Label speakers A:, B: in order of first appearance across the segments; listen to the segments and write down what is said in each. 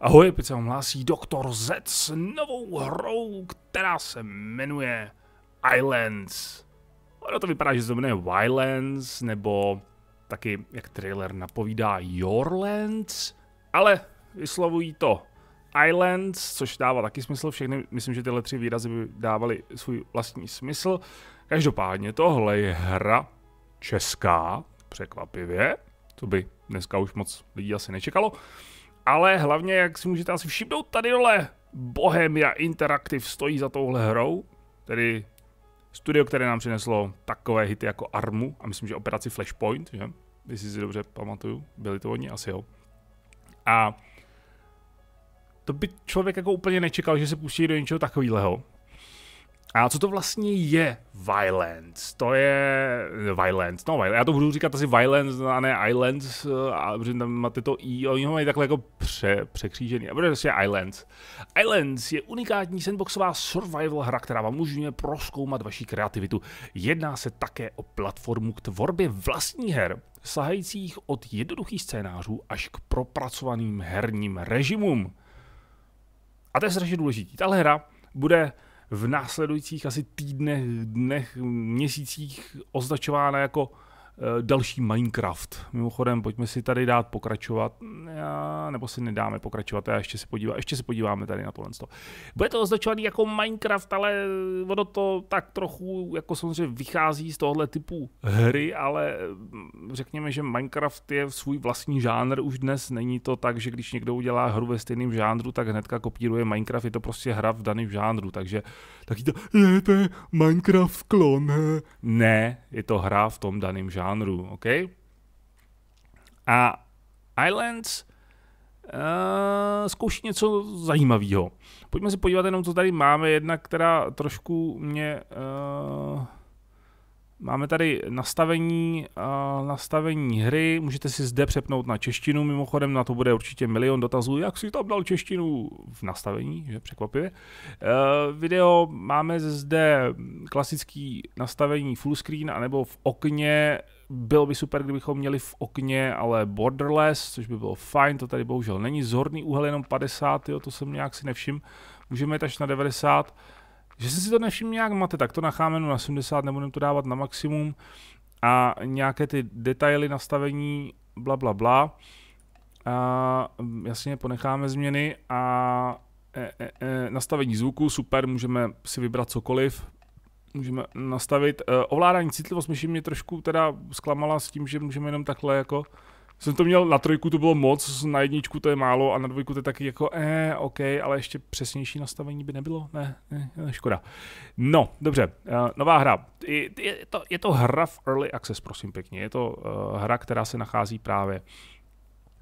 A: Ahoj, opět se vám hlásí Doktor Z s novou hrou, která se jmenuje Islands. Ono to vypadá, že se jmenuje Wildlands, nebo taky, jak trailer napovídá, Yourlands, ale vyslovují to Islands, což dává taky smysl, všechny, myslím, že tyhle tři výrazy by dávaly svůj vlastní smysl. Každopádně tohle je hra česká, překvapivě, to by dneska už moc lidí asi nečekalo. Ale hlavně, jak si můžete asi všimnout, tady dole Bohemia Interactive stojí za touhle hrou, tedy studio, které nám přineslo takové hity jako Armu a myslím, že operaci Flashpoint, že? Jestli si dobře pamatuju, byli to oni asi jo. A to by člověk jako úplně nečekal, že se pustí do něčeho takového. A co to vlastně je Violence? To je Violence, no violence. já to budu říkat asi Violence a ne Islands, eh, a, protože tam máte to I, oni ho mají takhle jako pře, překřížený, a bude je prostě Islands. Islands je unikátní sandboxová survival hra, která vám umožňuje proskoumat vaši kreativitu. Jedná se také o platformu k tvorbě vlastní her, sahajících od jednoduchých scénářů až k propracovaným herním režimům. A to je strašně důležitý. Tahle hra bude v následujících asi týdnech, dnech, měsících označována jako Eh, další Minecraft. Mimochodem, pojďme si tady dát pokračovat, já, nebo si nedáme pokračovat, já ještě se, podívá, ještě se podíváme tady na tohle. Bude to označovaný jako Minecraft, ale ono to tak trochu, jako samozřejmě vychází z tohohle typu hry, ale hm, řekněme, že Minecraft je svůj vlastní žánr už dnes, není to tak, že když někdo udělá hru ve stejném žánru, tak hnedka kopíruje Minecraft, je to prostě hra v daném žánru, takže uh, tak to, je to je Minecraft klon. He. Ne, je to hra v tom daném žánru, OK? A Islands uh, zkouší něco zajímavého. Pojďme se podívat jenom, co tady máme. Jedna, která trošku mě... Uh, Máme tady nastavení, uh, nastavení hry, můžete si zde přepnout na češtinu, mimochodem na to bude určitě milion dotazů, jak si tam dal češtinu v nastavení, že překvapivě. Uh, video máme zde klasický nastavení full screen, anebo v okně, bylo by super, kdybychom měli v okně, ale borderless, což by bylo fajn, to tady bohužel není, zorný úhel jenom 50, jo, to jsem nějak si nevšiml, můžeme až na 90, že jsem si to nevšiml nějak mate, tak to nachámenu na 70, nebudem to dávat na maximum a nějaké ty detaily nastavení, bla, bla, bla. A jasně, ponecháme změny a e, e, e, nastavení zvuku, super, můžeme si vybrat cokoliv, můžeme nastavit. E, ovládání citlivost myši mě trošku teda zklamala s tím, že můžeme jenom takhle jako jsem to měl na trojku, to bylo moc, na jedničku to je málo a na dvojku to je taky jako eh, OK, ale ještě přesnější nastavení by nebylo, ne, ne, ne škoda. No, dobře, uh, nová hra. Je, je, to, je to hra v Early Access, prosím pěkně. Je to uh, hra, která se nachází právě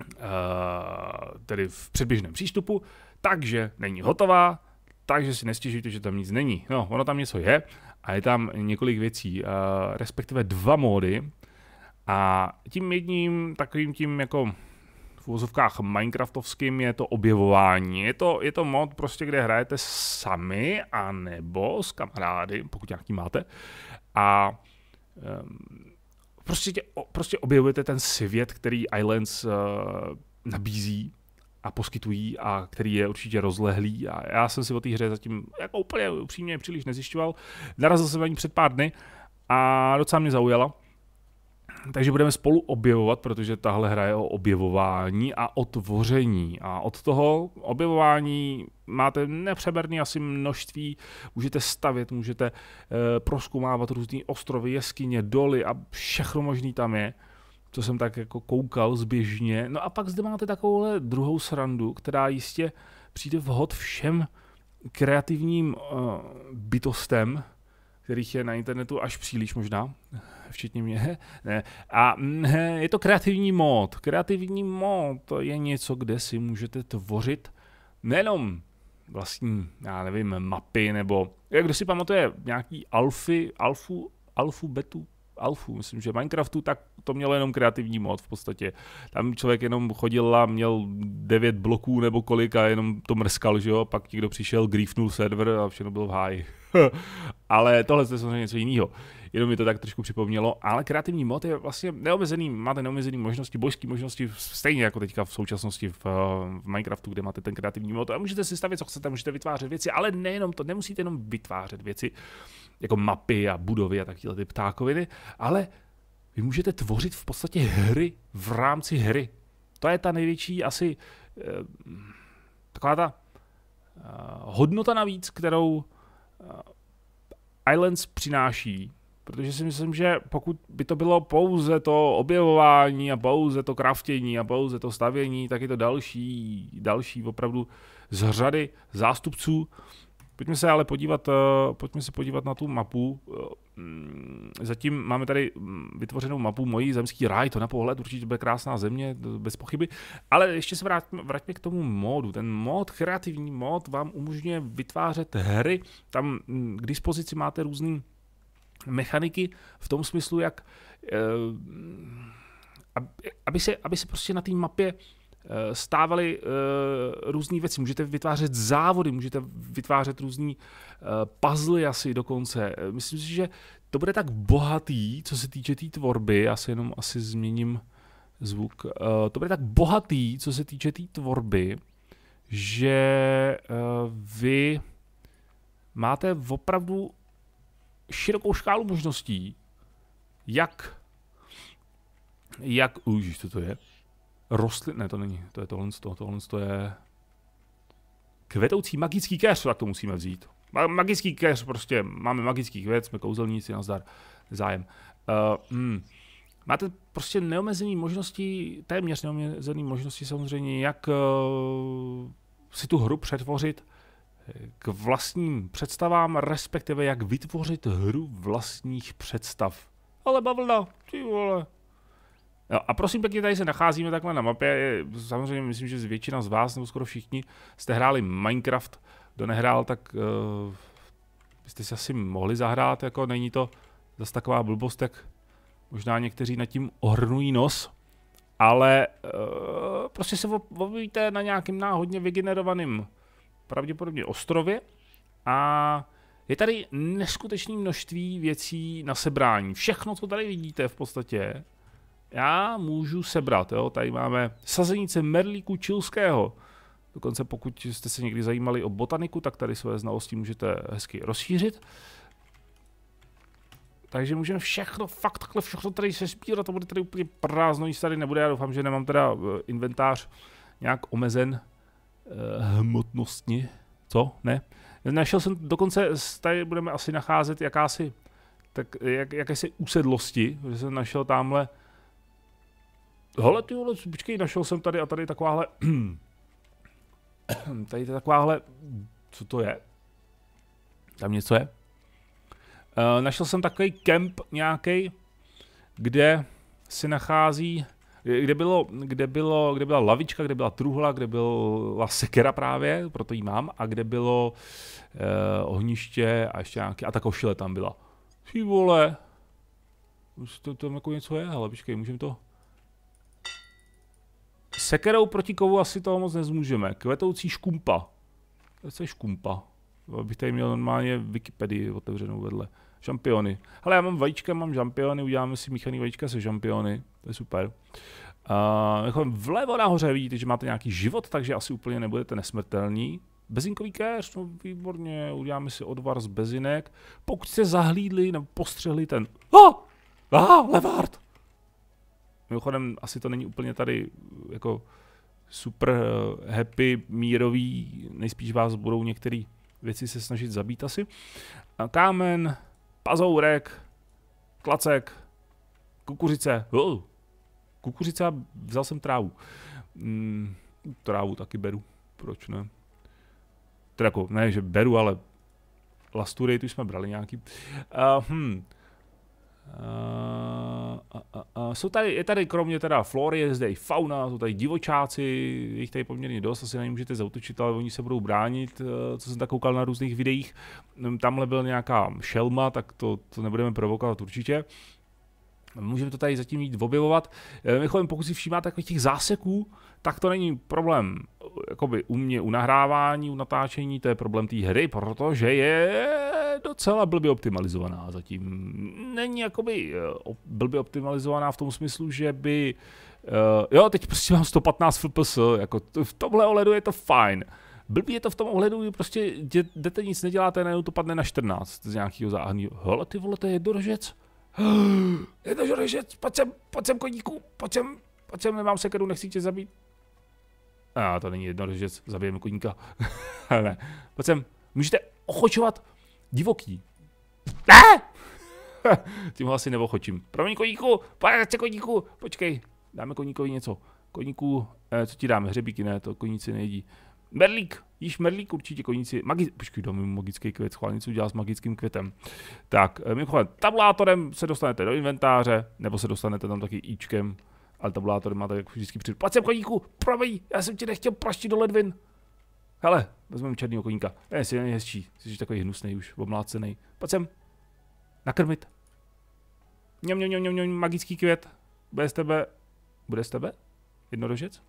A: uh, tedy v předběžném přístupu, takže není hotová, takže si nestěžujte, že tam nic není. No, ono tam něco je a je tam několik věcí, uh, respektive dva módy, a tím jedním takovým tím jako v úvozovkách Minecraftovským je to objevování. Je to, je to mod prostě, kde hrajete sami a nebo s kamarády, pokud nějaký máte. A um, prostě, tě, prostě objevujete ten svět, který Islands uh, nabízí a poskytují a který je určitě rozlehlý a já jsem si o té hře zatím jako úplně upřímně příliš nezjišťoval. Narazil jsem na ní před pár dny a docela mě zaujala takže budeme spolu objevovat, protože tahle hra je o objevování a o tvoření. A od toho objevování máte nepřeberný asi množství, můžete stavět, můžete e, eh, proskumávat různé ostrovy, jeskyně, doly a všechno možný tam je co jsem tak jako koukal zběžně. No a pak zde máte takovouhle druhou srandu, která jistě přijde vhod všem kreativním uh, bytostem, kterých je na internetu až příliš možná, včetně mě. Ne. A mm, je to kreativní mód. Kreativní mód to je něco, kde si můžete tvořit nejenom vlastní, já nevím, mapy, nebo jak kdo si pamatuje nějaký alfy, alfu, alfu, betu, alfu, myslím, že Minecraftu, tak to mělo jenom kreativní mod v podstatě. Tam člověk jenom chodil a měl devět bloků nebo kolik a jenom to mrskal, že jo, pak někdo přišel, griefnul server a všechno bylo v háji. ale tohle je samozřejmě něco jiného. Jenom mi to tak trošku připomnělo, ale kreativní mod je vlastně neomezený, máte neomezený možnosti, božské možnosti, stejně jako teďka v současnosti v, v Minecraftu, kde máte ten kreativní mod a můžete si stavět, co chcete, můžete vytvářet věci, ale nejenom to, nemusíte jenom vytvářet věci, jako mapy a budovy a takové ty ptákoviny, ale vy můžete tvořit v podstatě hry v rámci hry. To je ta největší asi eh, taková ta eh, hodnota navíc, kterou eh, Islands přináší, protože si myslím, že pokud by to bylo pouze to objevování a pouze to kraftění a pouze to stavění, tak je to další, další opravdu z řady zástupců Pojďme se ale podívat, eh, pojďme se podívat na tu mapu. Eh, mm, zatím máme tady mm, vytvořenou mapu mojí zemský ráj, to na pohled určitě bude krásná země, bez pochyby. Ale ještě se vrátíme, vrátíme k tomu módu. Ten mod, kreativní mod, vám umožňuje vytvářet hry. Tam mm, k dispozici máte různé mechaniky v tom smyslu, jak eh, aby se, aby se prostě na té mapě Eh, stávaly eh, různé věci. Můžete vytvářet závody, můžete vytvářet různé eh, puzzle asi dokonce. Myslím si, že to bude tak bohatý, co se týče té tý tvorby, já se jenom asi změním zvuk, to bude tak bohatý, co se týče té tý tvorby, že vy máte opravdu širokou škálu možností, jak jak, už to to je, Rostlin, ne to není, to je tohle, to, tohle to je kvetoucí magický keř, tak to musíme vzít. Magický keř, prostě máme magický květ, jsme kouzelníci, nazdar, zájem. Uh, hmm. Máte prostě neomezené možnosti, téměř neomezené možnosti samozřejmě, jak uh, si tu hru přetvořit k vlastním představám, respektive jak vytvořit hru vlastních představ. Ale bavlna, ty vole, Jo, a prosím pěkně, tady se nacházíme takhle na mapě. Samozřejmě myslím, že většina z vás, nebo skoro všichni, jste hráli Minecraft. Kdo nehrál, tak uh, byste si asi mohli zahrát. Jako není to zase taková blbost, jak možná někteří nad tím ohrnují nos. Ale uh, prostě se objevíte na nějakým náhodně vygenerovaným pravděpodobně ostrově a je tady neskutečné množství věcí na sebrání. Všechno, co tady vidíte v podstatě, já můžu sebrat. Jo? Tady máme sazenice merlíku čilského. Dokonce pokud jste se někdy zajímali o botaniku, tak tady své znalosti můžete hezky rozšířit. Takže můžeme všechno, fakt takhle všechno tady se sbírat, to bude tady úplně prázdno, nic tady nebude. Já doufám, že nemám teda eh, inventář nějak omezen eh, hmotnostně. Co? Ne? Našel jsem dokonce, tady budeme asi nacházet jakási, tak jak, jakési usedlosti, že jsem našel tamhle eh, hele ty vole, počkej, našel jsem tady a tady takováhle, tady je takováhle, co to je? Tam něco je? Uh, našel jsem takový kemp nějaký, kde se nachází, kde, bylo, kde, bylo, kde byla lavička, kde byla truhla, kde byla sekera právě, proto ji mám, a kde bylo uh, ohniště a ještě nějaký, a ta košile tam byla. Ty vole, to tam jako něco je, ale počkej, můžeme to, Sekerou proti kovu asi toho moc nezmůžeme. Kvetoucí škumpa. To je škumpa. Bych tady měl normálně Wikipedii otevřenou vedle. Šampiony. Ale já mám vajíčka, mám šampiony, uděláme si míchaný vajíčka se šampiony. To je super. Uh, vlevo nahoře vidíte, že máte nějaký život, takže asi úplně nebudete nesmrtelní. Bezinkový kéř, no výborně, uděláme si odvar z bezinek. Pokud jste zahlídli nebo postřehli ten... Oh! Ah, Levard! Mimochodem, asi to není úplně tady jako super eh, happy, mírový, nejspíš vás budou některé věci se snažit zabít asi. Kámen, pazourek, klacek, kukuřice. Oh, kukuřice, vzal jsem trávu. Mm, trávu taky beru, proč ne? Teda jako, ne, že beru, ale lastury, tu jsme brali nějaký. Uh, hmm. Eh, a, a, a, jsou tady, je tady kromě teda flory, je zde i fauna, jsou tady divočáci, jich tady poměrně dost, asi na ně můžete zautočit, ale oni se budou bránit, eh, co jsem tak koukal na různých videích. Mm, tamhle byl nějaká šelma, tak to, to nebudeme provokovat určitě. Můžeme to tady zatím jít objevovat. Eh, Mimochodem, pokud si všímáte takových těch záseků, tak to není problém jakoby u mě, u nahrávání, u natáčení, to je problém té hry, protože je docela blbě optimalizovaná zatím. Není jakoby eh, blbě optimalizovaná v tom smyslu, že by... Uh, jo, teď prostě mám 115 FPS, jako to, v tomhle ohledu je to fajn. Blbý je to v tom ohledu, kdy prostě jdete nic neděláte, najednou to padne na 14 z nějakého záhadného. Hele, ty vole, to je jednorožec. Jednorožec, pojď sem, pojď sem koníku, pojď sem, pojď sem, nemám sekeru, nechci tě zabít. A to není že zabijeme koníka. ne. můžete ochočovat divoký. Ne! Tím ho asi neochočím. Promiň koníku, pane koníku, počkej, dáme koníkovi něco. Koníku, eh, co ti dáme, hřebíky, ne, to koníci nejedí. Merlík, již merlík určitě koníci. Magi... Počkej, dám mu magický květ, schválně co udělá s magickým květem. Tak, eh, mimochodem, tabulátorem se dostanete do inventáře, nebo se dostanete tam taky ičkem. Ale tabulátor má tak jako vždycky přijdu. Pojď sem koníku, promiň, já jsem ti nechtěl praštit do ledvin. Hele, vezmeme černýho koníka. Ne, jsi hezčí, jsi takový hnusný už, omlácený. Pojď sem, nakrmit. Mňam, mňam, mňam, mňam, magický květ. Bude z tebe, bude z tebe? Jednorožec?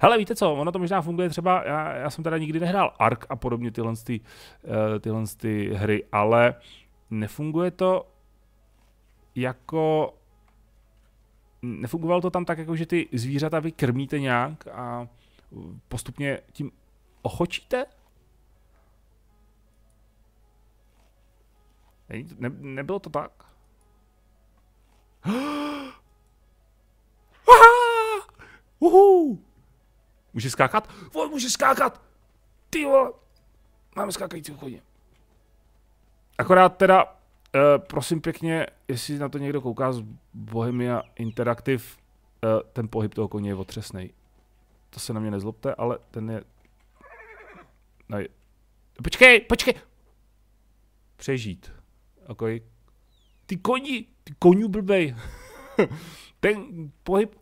A: Hele, víte co, ono to možná funguje třeba, já, já jsem teda nikdy nehrál Ark a podobně tyhle, ty, eh, tyhle ty hry, ale nefunguje to jako nefungovalo to tam tak, jako že ty zvířata vy krmíte nějak a postupně tím ochočíte? Ne, ne, nebylo to tak? Uhu! Může skákat? On může skákat! Ty vole! Máme skákající v chodě. Akorát teda Uh, prosím pěkně, jestli na to někdo kouká z Bohemia Interactive, uh, ten pohyb toho koně je otřesný. To se na mě nezlobte, ale ten je... No je... Počkej, počkej! Přežít. Okay. Ty koni, ty koní blbej. ten pohyb...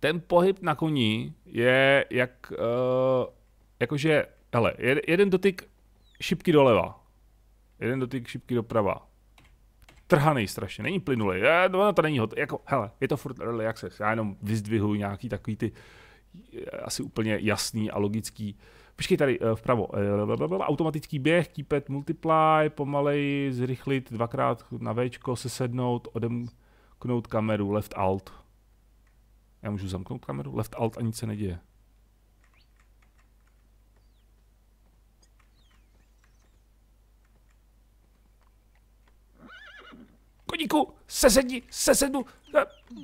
A: Ten pohyb na koni je jak... Uh, jakože, hele, jeden dotyk šipky doleva Jeden dotyk šipky doprava. Trhaný strašně, není plynulý. Já, no, to není hot. Jako, hele, je to furt early access. Já jenom vyzdvihuji nějaký takový ty eh, asi úplně jasný a logický. Počkej tady eh, vpravo. Eh, Automatický běh, keypad multiply, pomalej, zrychlit, dvakrát na V, sednout, odemknout kameru, left alt. Já můžu zamknout kameru? Left alt a nic se neděje. Šuplíku, sesedni, sesednu. Eh.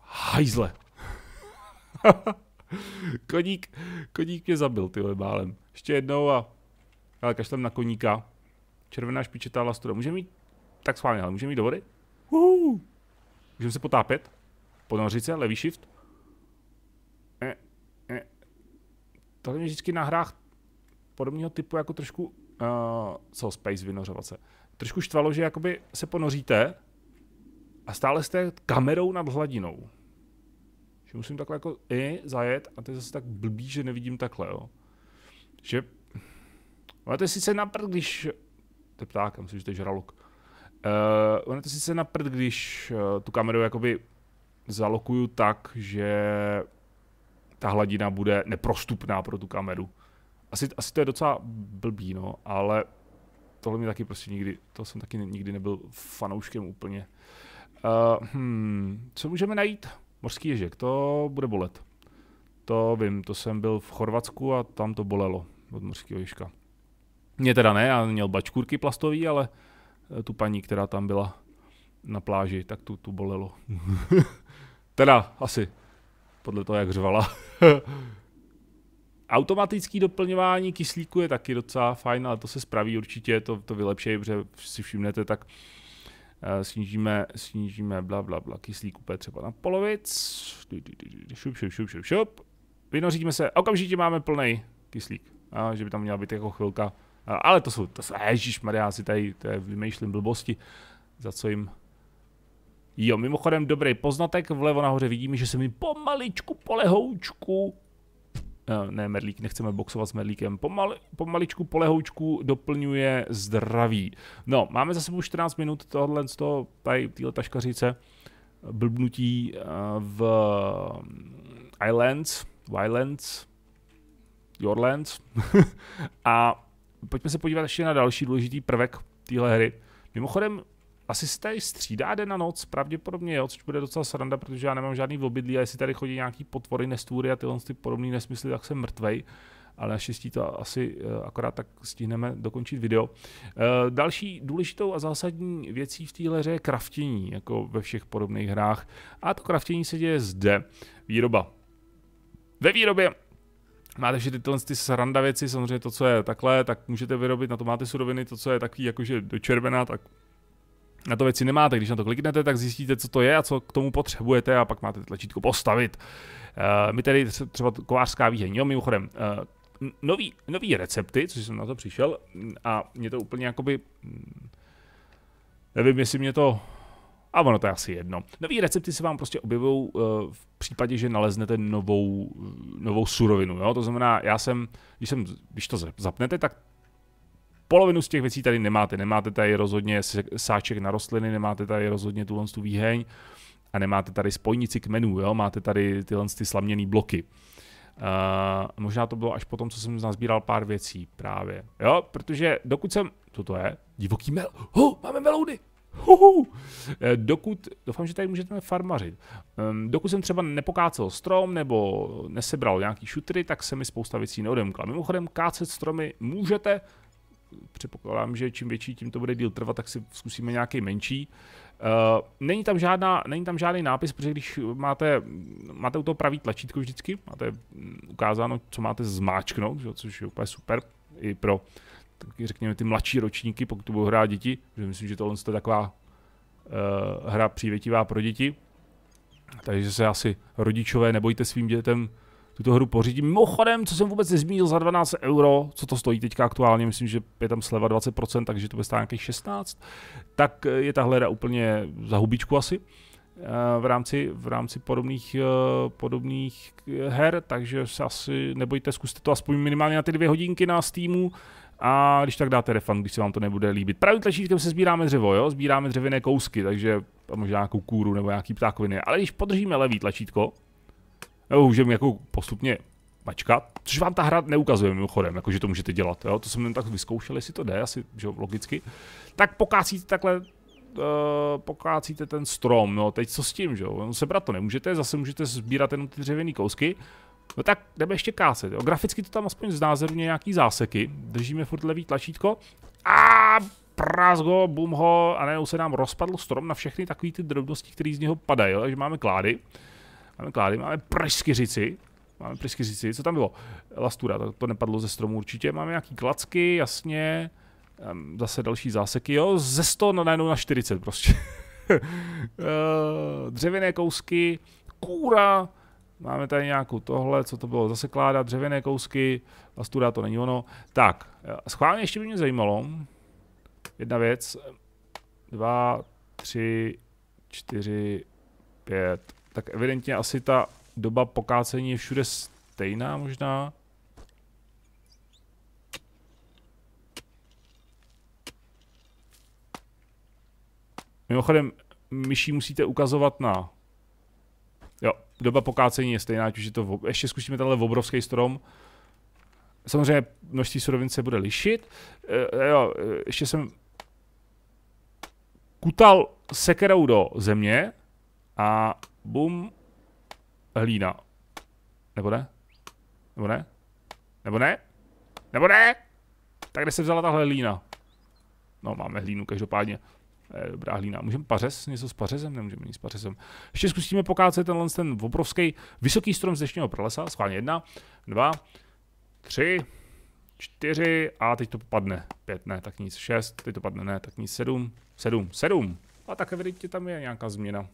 A: Hajzle. koník, koník mě zabil, ty bálem. Ještě jednou a... Ale kašlem na koníka. Červená špičetá lastura. Můžeme mít... Tak schválně, ale můžeme mít do vody? Uhu. Můžeme se potápět? Ponořit se, levý shift. E, e. Tohle mě vždycky na hrách podobného typu jako trošku... Uh, co, space vynořovat se trošku štvalo, že jakoby se ponoříte a stále jste kamerou nad hladinou. Že musím takhle jako i zajet a to je zase tak blbý, že nevidím takhle, jo. Že... Ono to je sice na prd, když... To je pták, myslím, že to je žralok. Uh, ono to je sice na prd, když uh, tu kameru jakoby zalokuju tak, že ta hladina bude neprostupná pro tu kameru. Asi, asi to je docela blbý, no, ale tohle mi taky prostě nikdy, to jsem taky nikdy nebyl fanouškem úplně. Uh, hmm, co můžeme najít? Mořský ježek, to bude bolet. To vím, to jsem byl v Chorvatsku a tam to bolelo od mořského ježka. Mě teda ne, já měl bačkůrky plastový, ale eh, tu paní, která tam byla na pláži, tak tu, tu bolelo. teda asi, podle toho, jak řvala. Automatický doplňování kyslíku je taky docela fajn, ale to se spraví určitě, to, to vylepší, protože si všimnete, tak eh, snížíme, snížíme bla, bla, bla, kyslík úplně třeba na polovic, šup, šup, šup, šup, šup, vynoříme se, okamžitě máme plný kyslík, a že by tam měla být jako chvilka, a, ale to jsou, to jsou, ježišmarja, já si tady, je, vymýšlím blbosti, za co jim Jo, mimochodem dobrý poznatek, vlevo nahoře vidíme, že se mi pomaličku polehoučku Eh, ne Merlík, nechceme boxovat s Merlíkem, Pomal, pomaličku, polehoučku doplňuje zdraví. No, máme za sebou 14 minut tohle z toho, tady týhle taškařice blbnutí eh, mm, v Islands, Violence, Yorlands. a pojďme se podívat ještě na další důležitý prvek téhle hry. Mimochodem, asi se tady střídá den na noc, pravděpodobně jo, což bude docela sranda, protože já nemám žádný obydlí a jestli tady chodí nějaký potvory, nestvůry a tyhle ty podobné nesmysly, tak jsem mrtvej ale naštěstí to asi eh, akorát tak stihneme dokončit video. Eh, další důležitou a zásadní věcí v téhle hře je kraftění, jako ve všech podobných hrách. A to kraftění se děje zde. Výroba. Ve výrobě Máte všechny tyhle ty sranda věci, samozřejmě to, co je takhle, tak můžete vyrobit, na to máte suroviny, to, co je takový jakože do červená, tak na to věci nemáte. Když na to kliknete, tak zjistíte, co to je a co k tomu potřebujete a pak máte tlačítko postavit. Eh, my tady třeba kovářská výheň, jo, mimochodem, eh, nový, nový recepty, což jsem na to přišel a mě to úplně jakoby, hm, nevím, jestli mě to a ono to je asi jedno. Nový recepty se vám prostě objevují eh, v případě, že naleznete novou, novou surovinu. Jo? To znamená, já jsem, když, jsem, když to zapnete, tak Polovinu z těch věcí tady nemáte. Nemáte tady rozhodně sáček na rostliny, nemáte tady rozhodně tuhle tu výheň a nemáte tady spojnici kmenů, jo? máte tady tyhle ty slaměné bloky. Uh, možná to bylo až po tom, co jsem nazbíral pár věcí právě. Jo, protože dokud jsem... Co to je? Divoký mel... Ho, oh, máme melouny! Huhu. Eh, dokud, doufám, že tady můžete farmařit. Ehm, dokud jsem třeba nepokácel strom nebo nesebral nějaký šutry, tak se mi spousta věcí neodemkla. Mimochodem, kácet stromy můžete, předpokládám, že čím větší, tím to bude díl trvat, tak si zkusíme nějaký menší. Uh, není, tam žádná, není tam žádný nápis, protože když máte, máte u toho pravý tlačítko vždycky, máte mm, ukázáno, co máte zmáčknout, což je úplně super i pro taky řekněme ty mladší ročníky, pokud budou hrát děti, že myslím, že tohle je taková uh, hra přívětivá pro děti, takže se asi rodičové nebojte svým dětem tuto hru pořídím. Mimochodem, co jsem vůbec nezmínil za 12 euro, co to stojí teďka aktuálně, myslím, že je tam sleva 20%, takže to bude stát nějakých 16, tak eh, je tahle hra úplně za hubičku asi eh, v rámci, v rámci podobných, eh, podobných her, takže se asi nebojte, zkuste to aspoň minimálně na ty dvě hodinky na Steamu a když tak dáte refund, když se vám to nebude líbit. Pravým tlačítkem se sbíráme dřevo, jo? sbíráme dřevěné kousky, takže možná nějakou kůru nebo nějaký ptákoviny, ale když podržíme levý tlačítko, nebo můžeme jako postupně mačkat, což vám ta hra neukazuje mimochodem, jako že to můžete dělat, jo? to jsem jen tak vyzkoušel, jestli to jde, asi že logicky, tak pokácíte takhle Uh, pokácíte ten strom, no teď co s tím, že jo, sebrat to nemůžete, zase můžete sbírat jenom ty dřevěné kousky, no tak jdeme ještě kácet, jo. graficky to tam aspoň znázorně nějaký záseky, držíme furt levý tlačítko a prás ho, bum ho a ne, se nám rozpadl strom na všechny takové ty drobnosti, které z něho padají, jo? takže máme klády. Máme klády, máme pryskyřici. Máme pryskyřici, co tam bylo? Lastura, to, to nepadlo ze stromu určitě. Máme nějaký klacky, jasně. Ehm, zase další záseky, jo, ze 100 na najednou na 40 prostě. Eh, dřevěné kousky, kůra, Máme tady nějakou tohle, co to bylo, zase kláda, dřevěné kousky, lastura, to není ono. Tak, eh, schválně ještě by mě zajímalo, jedna věc, dva, tři, čtyři, pět, tak evidentně asi ta doba pokácení je všude stejná možná. Mimochodem, myší musíte ukazovat na... Jo, doba pokácení je stejná, ať už je to... V... Ještě zkusíme tenhle obrovský strom. Samozřejmě množství surovin se bude lišit. E, e jo, e, ještě jsem kutal sekerou do země a Bum. Hlína. Nebo ne? Nebo ne? Nebo ne? Nebo ne? Tak kde se vzala tahle hlína? No, máme hlínu každopádně. Eh, dobrá hlína. Můžeme pařez? Něco s pařezem? Nemůžeme nic s pařezem. Ještě zkusíme pokácet tenhle ten obrovský vysoký strom z dnešního pralesa. Schválně jedna, dva, tři, čtyři a teď to padne. Pět, ne, tak nic. Šest, teď to padne, ne, tak nic. Sedm, sedm, sedm. A tak evidentně tam je nějaká změna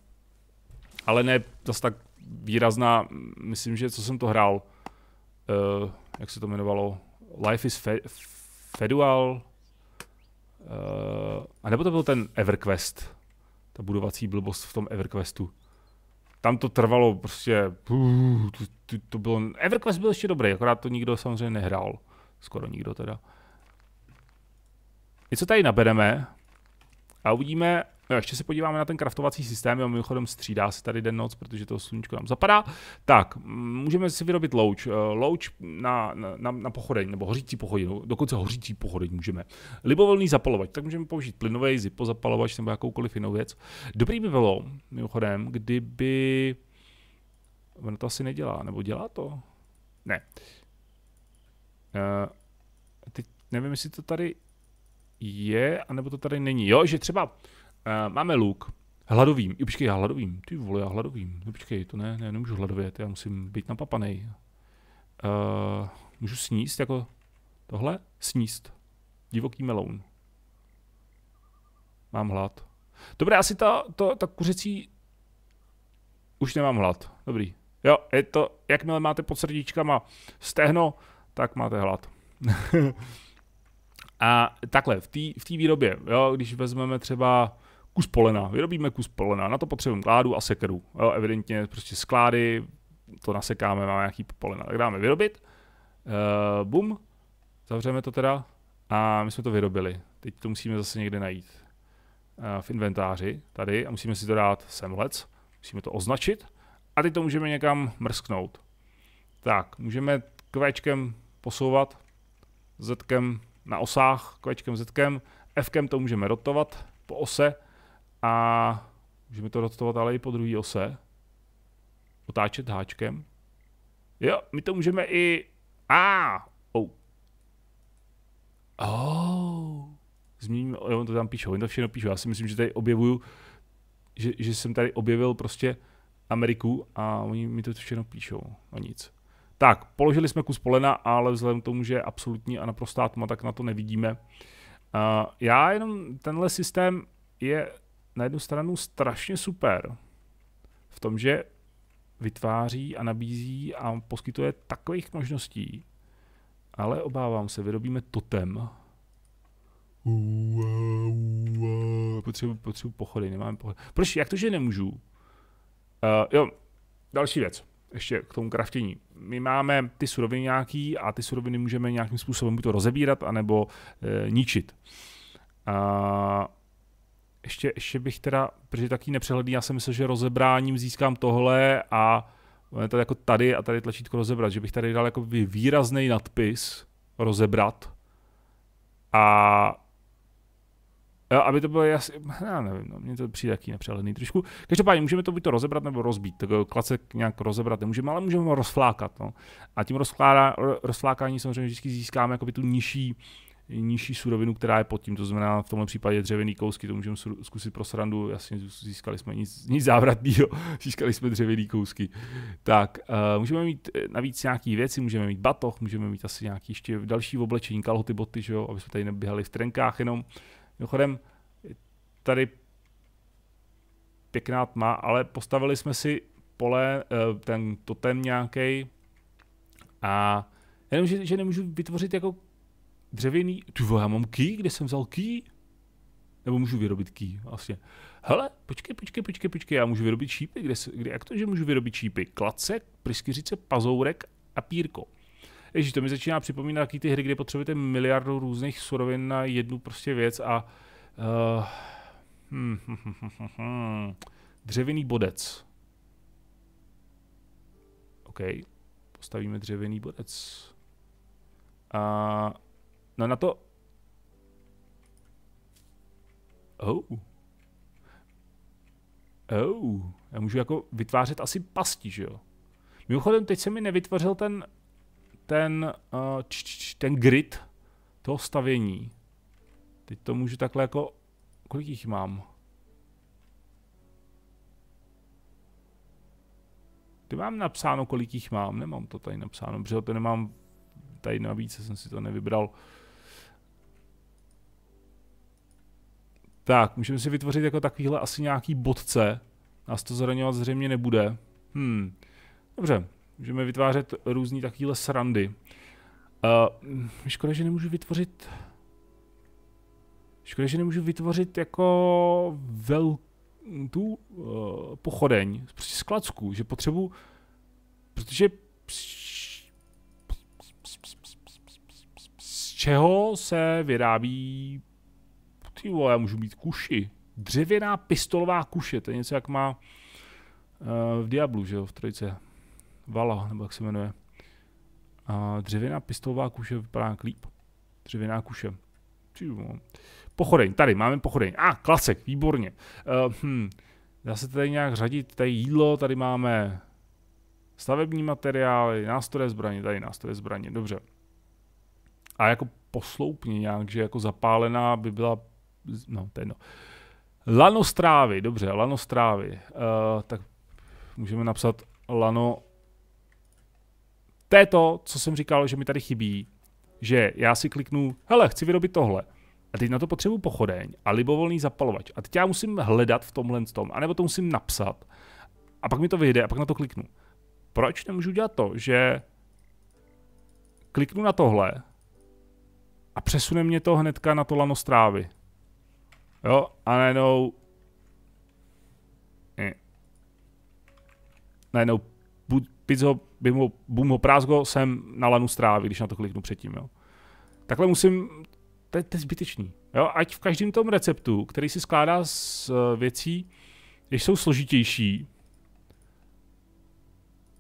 A: ale ne zase tak výrazná, myslím, že co jsem to hrál, uh, jak se to jmenovalo, Life is Fe- Fedual, uh, eh, a nebo to byl ten EverQuest, ta budovací blbost v tom EverQuestu. Tam to trvalo prostě, uh, to, to, to bylo, EverQuest byl ještě dobrý, akorát to nikdo samozřejmě nehrál, skoro nikdo teda. Něco tady nabereme a uvidíme, No ještě se podíváme na ten kraftovací systém, jo, mimochodem střídá se tady den noc, protože to sluníčko tam zapadá. Tak, mm, můžeme si vyrobit louč. Eh, louč na, na, na pochodeň, nebo hořící pochodeň, no, dokonce hořící pochodeň můžeme. Libovolný zapalovač, tak můžeme použít plynový, zipo zapalovač nebo jakoukoliv jinou věc. Dobrý by bylo, mimochodem, kdyby... Ono to asi nedělá, nebo dělá to? Ne. Uh, teď nevím, jestli to tady je, anebo to tady není. Jo, že třeba Uh, máme luk. Hladovým. I počkej, já hladovým. Ty vole, já hladovým. No počkej, to ne, ne, nemůžu hladovět, já musím být napapanej. Uh, můžu sníst jako tohle? Sníst. Divoký meloun. Mám hlad. Dobré, asi ta, ta, ta kuřecí... Už nemám hlad. Dobrý. Jo, je to, jakmile máte pod srdíčkama stehno, tak máte hlad. A takhle, v té v výrobě, jo, když vezmeme třeba kus polena, vyrobíme kus polena, na to potřebujeme kládu a sekeru. Jo, evidentně prostě sklády, to nasekáme, máme nějaký polena, tak dáme vyrobit. Uh, bum, zavřeme to teda a my jsme to vyrobili. Teď to musíme zase někde najít uh, v inventáři tady a musíme si to dát semlec, musíme to označit a teď to můžeme někam mrsknout. Tak, můžeme kvéčkem posouvat, zetkem na osách, kvéčkem, zetkem, Fkem to můžeme rotovat po ose, a můžeme to rotovat ale i po druhé ose. Otáčet háčkem. Jo, my to můžeme i... A! Ah, oh. oh. Změníme, jo, to tam píšou, oni to všechno píšou. Já si myslím, že tady objevuju, že, že jsem tady objevil prostě Ameriku a oni mi to všechno píšou. No nic. Tak, položili jsme kus polena, ale vzhledem k tomu, že je absolutní a naprostá tma, tak na to nevidíme. Uh, já jenom, tenhle systém je na jednu stranu strašně super v tom, že vytváří a nabízí a poskytuje takových možností, ale obávám se, vyrobíme totem. Potřebuji, potřebuji pochody, nemáme pochody. Proč? Jak to, že nemůžu? Uh, jo, další věc. Ještě k tomu kraftění. My máme ty suroviny nějaký a ty suroviny můžeme nějakým způsobem buď to rozebírat, anebo uh, ničit. A uh, ještě, ještě bych teda, protože taky nepřehledný, já jsem myslel, že rozebráním získám tohle a tady jako tady a tady tlačítko rozebrat, že bych tady dal jako výrazný nadpis rozebrat a aby to bylo jasně, já nevím, no, mně to přijde taky nepřehledný trošku. Každopádně můžeme to buď to rozebrat nebo rozbít, tak klacek nějak rozebrat nemůžeme, ale můžeme ho rozflákat. No. A tím rozflákání samozřejmě vždycky získáme jakoby tu nižší, nižší surovinu, která je pod tím, to znamená v tomhle případě dřevěný kousky, to můžeme zkusit pro srandu, jasně získali jsme nic, nic závratného, získali jsme dřevěný kousky. Tak uh, můžeme mít eh, navíc nějaké věci, můžeme mít batoh, můžeme mít asi nějaké ještě další oblečení, kalhoty, boty, že jo, aby jsme tady neběhali v trenkách jenom. Mimochodem, tady pěkná tma, ale postavili jsme si pole, eh, ten totem nějaký a jenom, že, že nemůžu vytvořit jako dřevěný, tu já mám ký, kde jsem vzal ký? Nebo můžu vyrobit ký, vlastně. Hele, počkej, počkej, počkej, počkej, já můžu vyrobit šípy, kde, kde jak to, že můžu vyrobit šípy? Klacek, pryskyřice, pazourek a pírko. Ježíš, to mi začíná připomínat taky ty hry, kde potřebujete miliardu různých surovin na jednu prostě věc a... Uh, hmm, hmm, hmm, hmm, hmm, dřevěný bodec. OK, postavíme dřevěný bodec. A No na to... Oh. Oh. Já můžu jako vytvářet asi pasti, že jo? Mimochodem, teď se mi nevytvořil ten... Ten... Uh, č, č, ten grid toho stavění. Teď to můžu takhle jako... Kolik jich mám? Ty mám napsáno, kolik jich mám? Nemám to tady napsáno, protože to nemám tady navíc, jsem si to nevybral. Tak, můžeme si vytvořit jako takovýhle asi nějaký bodce. Nás to zraňovat zřejmě nebude. Hmm, dobře. Můžeme vytvářet různý takovýhle srandy. Uh, škoda, že nemůžu vytvořit... Škoda, že nemůžu vytvořit jako vel... tu uh, pochodeň. Prostě z klacku, že potřebu... Protože... Z čeho se vyrábí ty vole, já můžu mít kuši. Dřevěná pistolová kuše, to je něco, jak má uh, v Diablu, že jo, v trojce. Vala, nebo jak se jmenuje. Uh, dřevěná pistolová kuše vypadá jak líp. Dřevěná kuše. No. Pochodeň, tady máme pochodeň. A, ah, klasek, výborně. Uh, hm. Dá se tady nějak řadit, tady jídlo, tady máme stavební materiály, nástroje zbraně, tady nástroje zbraně, dobře. A jako posloupně nějak, že jako zapálená by byla no, to je no. Lano strávy, dobře, lano strávy. Uh, tak můžeme napsat lano to je to, co jsem říkal, že mi tady chybí, že já si kliknu, hele, chci vyrobit tohle. A teď na to potřebuji pochodeň a libovolný zapalovač. A teď já musím hledat v tomhle tom, anebo to musím napsat. A pak mi to vyjde a pak na to kliknu. Proč nemůžu dělat to, že kliknu na tohle a přesune mě to hnedka na to lano strávy? Jo, a najednou... Ne. Najednou Pizzo ho, bum ho, bum ho prázgo, jsem na lanu strávy, když na to kliknu předtím, jo. Takhle musím, to je, to je zbytečný. Jo, ať v každém tom receptu, který si skládá z eh, věcí, když jsou složitější,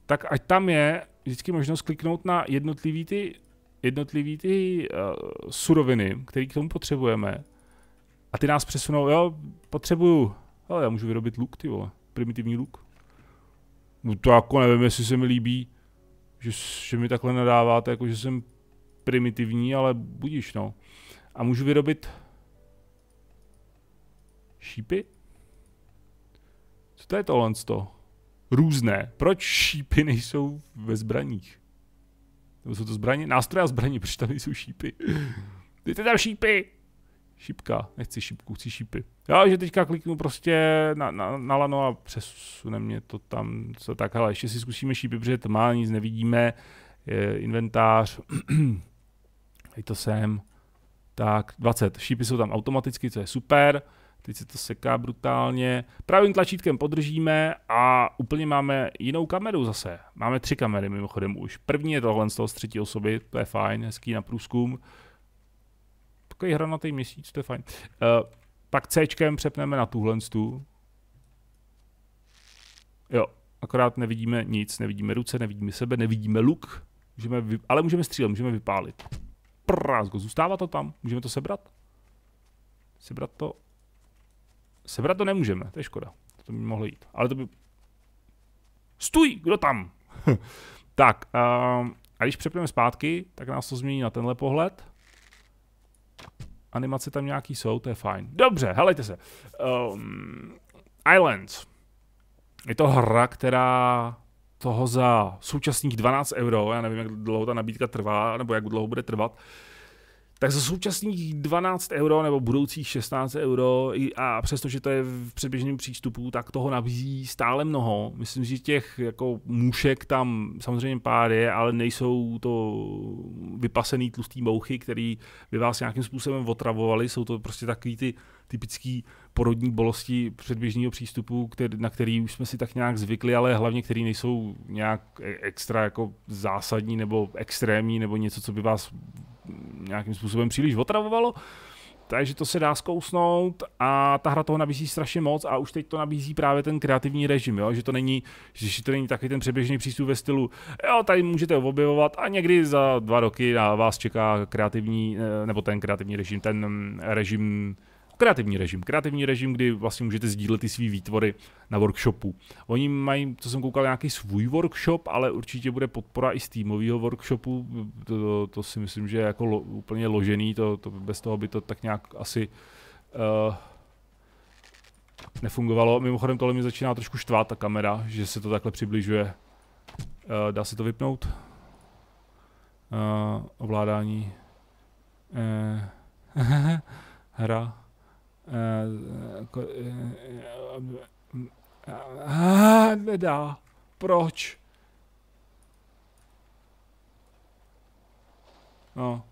A: tak ať tam je vždycky možnost kliknout na jednotlivý ty, jednotlivý ty uh, suroviny, které k tomu potřebujeme a ty nás přesunou, jo, potřebuju, ale já můžu vyrobit luk, ty vole, primitivní luk. No to jako nevím, jestli se mi líbí, že, že mi takhle nadáváte, jako že jsem primitivní, ale budíš, no. A můžu vyrobit šípy? Co to je tohle to? Různé. Proč šípy nejsou ve zbraních? Nebo jsou to zbraně? Nástroje a zbraně, proč tam nejsou šípy? Dejte tam šípy! Šipka, nechci šipku, chci šípy. Já, že teďka kliknu prostě na, na, na lano a přesune mě to tam, co tak, ale ještě si zkusíme šípy, protože tma, nic nevidíme, je, inventář, Hej to sem, tak 20, šípy jsou tam automaticky, co je super, teď se to seká brutálně, pravým tlačítkem podržíme a úplně máme jinou kameru zase, máme tři kamery mimochodem už, první je tohle z toho z třetí osoby, to je fajn, hezký na průzkum, takový hranatý měsíc, to je fajn. Uh, eh, pak C přepneme na tuhle tu. Jo, akorát nevidíme nic, nevidíme ruce, nevidíme sebe, nevidíme luk, můžeme vy... ale můžeme střílet, můžeme vypálit. Prázko, zůstává to tam, můžeme to sebrat? Sebrat to... Sebrat to nemůžeme, to je škoda, to by mohlo jít, ale to by... Stůj, kdo tam? tak, um, a když přepneme zpátky, tak nás to změní na tenhle pohled. Animace tam nějaký jsou, to je fajn. Dobře, helejte se. Um, Islands. Je to hra, která toho za současných 12 euro, já nevím, jak dlouho ta nabídka trvá, nebo jak dlouho bude trvat, uh, tak za současných 12 euro nebo budoucích 16 euro, a přestože to je v předběžném přístupu, tak toho nabízí stále mnoho. Myslím, že těch jako mušek tam samozřejmě pár je, ale nejsou to vypasený tlustý mouchy, který by vás nějakým způsobem otravovali. Jsou to prostě takový ty typický porodní bolosti předběžného přístupu, který, na který už jsme si tak nějak zvykli, ale hlavně který nejsou nějak e- extra jako zásadní nebo extrémní nebo něco, co by vás nějakým způsobem příliš otravovalo. Takže to se dá zkousnout a ta hra toho nabízí strašně moc a už teď to nabízí právě ten kreativní režim, jo? že to není, že to není takový ten přeběžný přístup ve stylu, jo, tady můžete objevovat a někdy za dva roky na vás čeká kreativní, eh, nebo ten kreativní režim, ten mm, režim kreativní režim. Kreativní režim, kdy vlastně můžete sdílet ty své výtvory na workshopu. Oni mají, co jsem koukal, nějaký svůj workshop, ale určitě bude podpora i z týmového workshopu. To, to, to si myslím, že je jako lo, úplně ložený, to, to bez toho by to tak nějak asi uh, nefungovalo. Mimochodem tohle mi začíná trošku štvát ta kamera, že se to takhle přibližuje. Uh, dá se to vypnout? Uh, ovládání. Uh, hra. A nedá. Proč? No.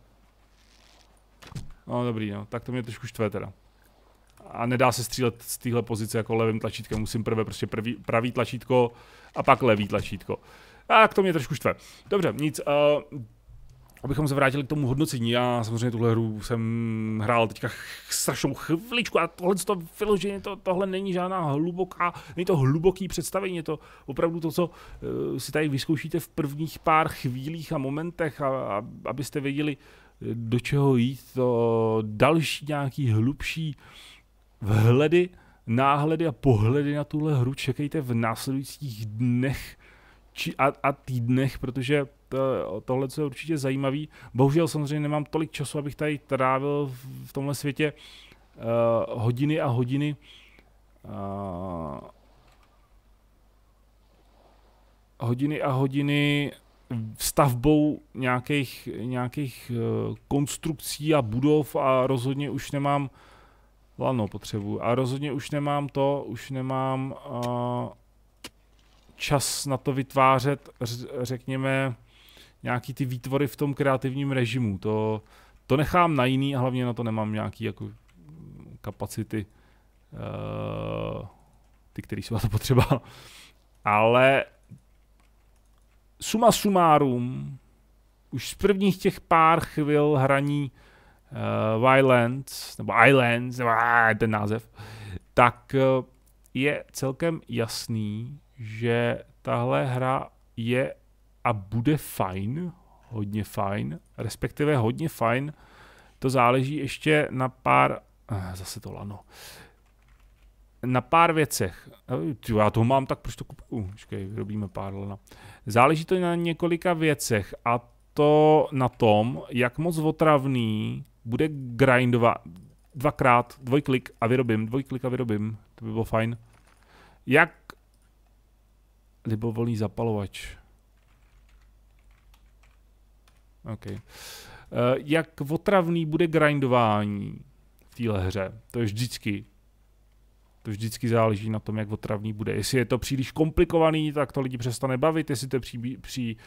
A: No dobrý, no. Tak to mě trošku štve teda. A nedá se střílet z téhle pozice jako levým tlačítkem. Musím prvé prostě prvý, pravý tlačítko a pak levý tlačítko. A k to mě trošku štve. Dobře, nic. Uh, abychom se vrátili k tomu hodnocení. Já samozřejmě tuhle hru jsem hrál teďka strašnou chviličku a tohle to vyloženě, to, tohle není žádná hluboká, není to hluboký představení, je to opravdu to, co uh, si tady vyzkoušíte v prvních pár chvílích a momentech, a, a, abyste věděli, eh, do čeho jít, to další nějaký hlubší vhledy, náhledy a pohledy na tuhle hru čekejte v následujících dnech či a, a týdnech, protože Eh, tohle je určitě zajímavý. Bohužel samozřejmě nemám tolik času, abych tady trávil v tomhle světě uh, hodiny a hodiny. Uh, hodiny a hodiny stavbou nějakých, nějakých uh, konstrukcí a budov a rozhodně už nemám lano no, potřebu A rozhodně už nemám to, už nemám uh, čas na to vytvářet, řekněme, nějaký ty výtvory v tom kreativním režimu. To, to nechám na jiný a hlavně na to nemám nějaký jako kapacity, uh, ty, které jsou na to potřeba. Ale suma sumárum, už z prvních těch pár chvil hraní uh, eh, Violence, nebo Islands, nebo uh, ten název, tak eh, je celkem jasný, že tahle hra je a bude fajn, hodně fajn, respektive hodně fajn, to záleží ještě na pár, eh, zase to lano, na pár věcech. Eh, já to mám, tak proč to kupuju? Počkej, vyrobíme pár lana. Záleží to na několika věcech a to na tom, jak moc otravný bude grindovat Dvakrát, dvojklik a vyrobím, dvojklik a vyrobím. To by bylo fajn. Jak libovolný zapalovač. Okay. Eh, jak otravný bude grindování v téhle hře? To je vždycky to vždycky záleží na tom, jak otravný bude. Jestli je to příliš komplikovaný, tak to lidi přestane bavit, jestli to je pří, pří, uh,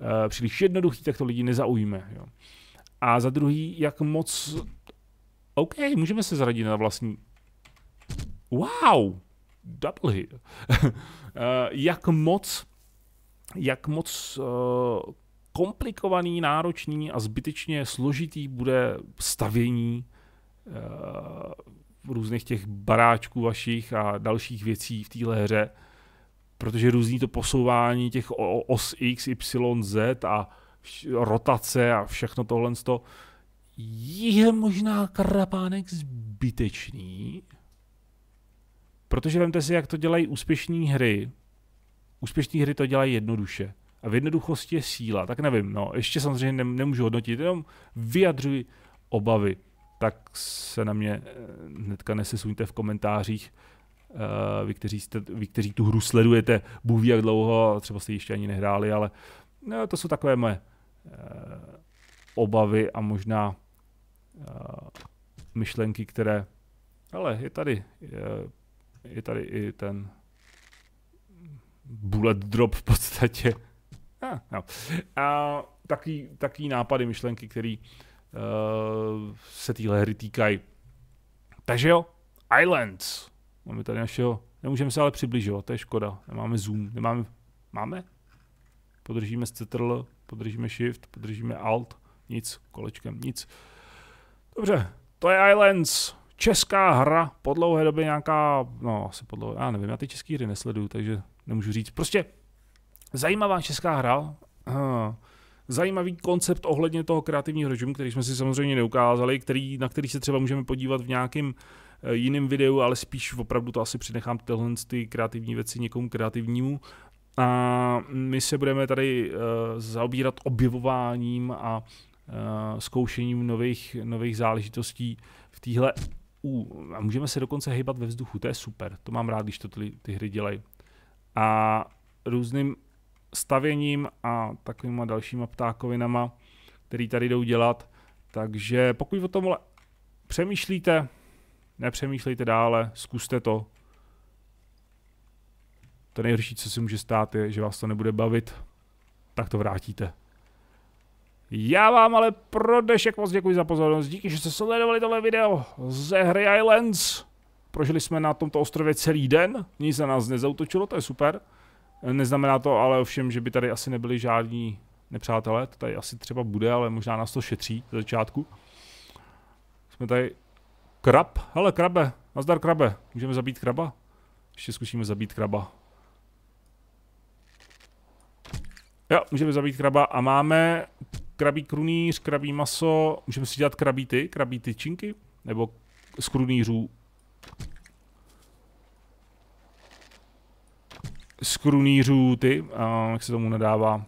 A: eh, příliš jednoduchý, tak to lidi nezaujme. Jo. A za druhý, jak moc... OK, můžeme se zradit na vlastní... Wow! Double hit. uh, jak moc jak moc uh, komplikovaný, náročný a zbytečně složitý bude stavění uh, různých těch baráčků vašich a dalších věcí v téhle hře, protože různý to posouvání těch os X, Y, Z a rotace a všechno tohle z je možná krapánek zbytečný, protože vemte si, jak to dělají úspěšné hry. Úspěšné hry to dělají jednoduše a v jednoduchosti je síla, tak nevím, no, ještě samozřejmě nemůžu hodnotit, jenom vyjadřuji obavy. Tak se na mě eh, hnedka nesesuňte v komentářích, eh, vy, kteří jste, vy, kteří tu hru sledujete, bůh ví jak dlouho, třeba jste ji ještě ani nehráli, ale no, to jsou takové moje eh, obavy a možná myšlenky, které, ale je tady, je, je tady i ten bullet drop v podstatě. Ah, no. A taký, taký nápady, myšlenky, které uh, eh, se téhle hry týkají. Takže jo, Islands. Máme tady našeho, nemůžeme se ale přibližovat, to je škoda. Nemáme zoom, nemáme, máme? Podržíme CTRL, podržíme Shift, podržíme Alt, nic, kolečkem, nic. Dobře, to je Islands. Česká hra, po dlouhé době nějaká, no asi po dlouhé, já nevím, já ty české hry nesleduju, takže nemůžu říct. Prostě Zajímavá česká hra. Zajímavý koncept ohledně toho kreativního režimu, který jsme si samozřejmě neukázali, který, na který se třeba můžeme podívat v nějakém eh, jiném videu, ale spíš opravdu to asi přinechám tyhle ty kreativní věci někomu kreativnímu. A my se budeme tady eh, zaobírat objevováním a eh, zkoušením nových, nových záležitostí v téhle. u, a můžeme se dokonce hýbat ve vzduchu, to je super, to mám rád, když to ty, ty hry dělají. A různým stavěním a takovýma dalšíma ptákovinama, který tady jdou dělat. Takže pokud o tomhle přemýšlíte, nepřemýšlejte dále, zkuste to. To nejhorší, co si může stát, je, že vás to nebude bavit, tak to vrátíte. Já vám ale pro dnešek moc děkuji za pozornost, díky, že jste sledovali tohle video ze hry Islands. Prožili jsme na tomto ostrově celý den, nic na nás nezautočilo, to je super. Neznamená to ale ovšem, že by tady asi nebyli žádní nepřátelé, to tady asi třeba bude, ale možná nás to šetří za začátku. Jsme tady krab, hele krabe, nazdar krabe, můžeme zabít kraba? Ještě zkusíme zabít kraba. Jo, můžeme zabít kraba a máme krabí krunýř, krabí maso, můžeme si dělat krabí ty, krabí tyčinky, nebo z krunýřů skrunířů ty, a jak se tomu nadává,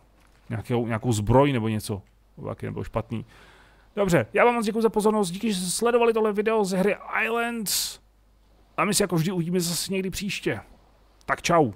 A: nějakou, nějakou zbroj nebo něco. Taky nebylo špatný. Dobře, já vám moc děkuji za pozornost, díky, že jste sledovali tohle video z hry Islands. A my se jako vždy uvidíme zase někdy příště. Tak čau.